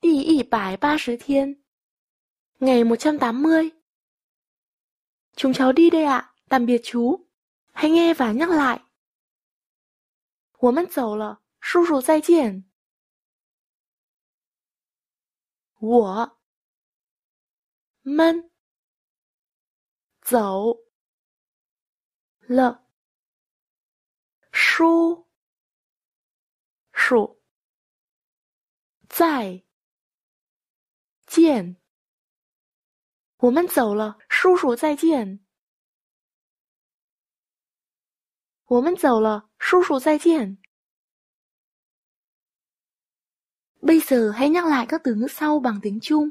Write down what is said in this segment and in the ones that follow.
第一百八十天 Ngày một trăm tám mươi Chúng cháu đi đây ạ, tạm biệt chú. Hãy nghe và nhắc lại. 我们走了，叔叔再见。我们走了，叔叔再。见。我们走了，叔叔再见。我们走了，叔叔再见. Bây giờ hãy nhắc lại các từ ngữ sau bằng tiếng Trung.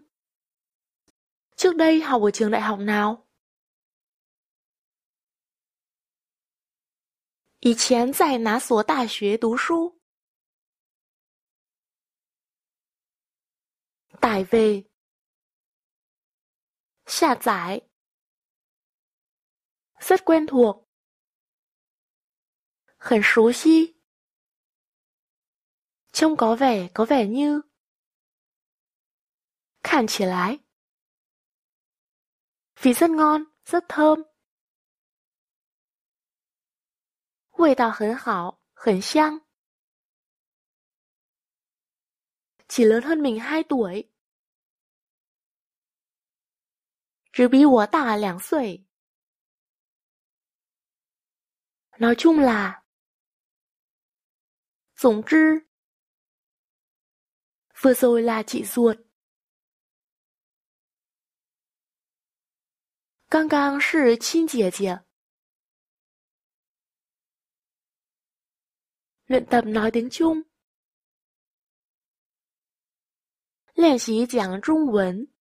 Trước đây học ở trường đại học nào? 以前在哪所大学读书？tải về rất quen thuộc Hẳn 熟悉 Trông có vẻ, có vẻ như Khản chỉ lái Vì rất ngon, rất thơm 味道很好，很香。Chỉ lớn hơn mình 2 tuổi. 只比我大两岁。老 Chung 了。总之，vừa rồi là chị ruột。刚刚是亲姐姐。luyện tập nói tiếng Chung。练习讲中文。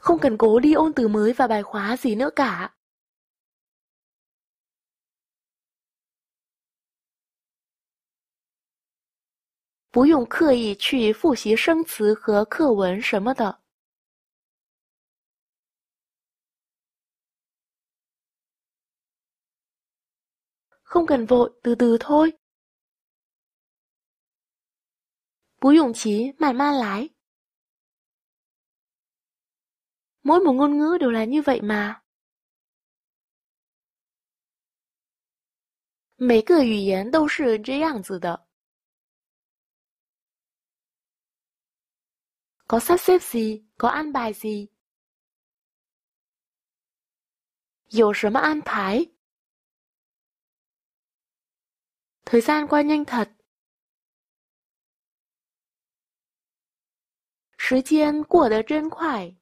không cần cố đi ôn từ mới và bài khóa gì nữa cả. Bú dùng khơ Không cần vội, từ từ thôi. Bú dùng chí, màn man lái. Mỗi một ngôn ngữ đều là như vậy mà Mấy cái ngữ 言都是这样子的 Có sắp xếp gì, có ăn bài gì 有什么安排 Thời gian qua nhanh thật 时间过得真快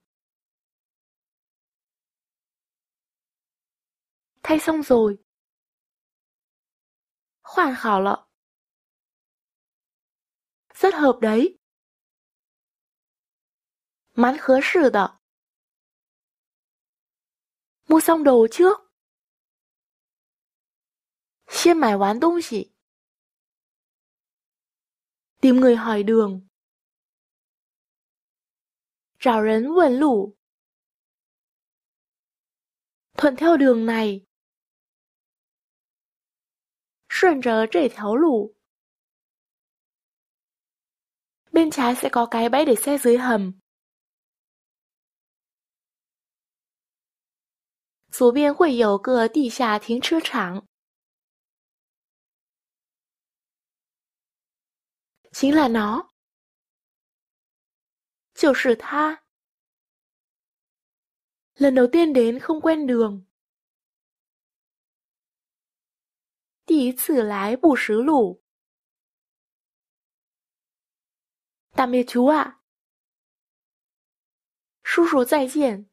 thay xong rồi. Hoàn khảo lọ. Rất hợp đấy. mán khứa sử đọ. Mua xong đồ trước. Xuyên mải quán đông gì. Tìm người hỏi đường. Rào rấn quần lủ. Thuận theo đường này. 顺着这条路 Bên trái sẽ có cái bãi để xe dưới hầm. 左边会有个地下停车场。chính là nó. 就是他. Lần đầu tiên đến không quen đường. 第一次来不识路，大灭球啊！叔叔再见。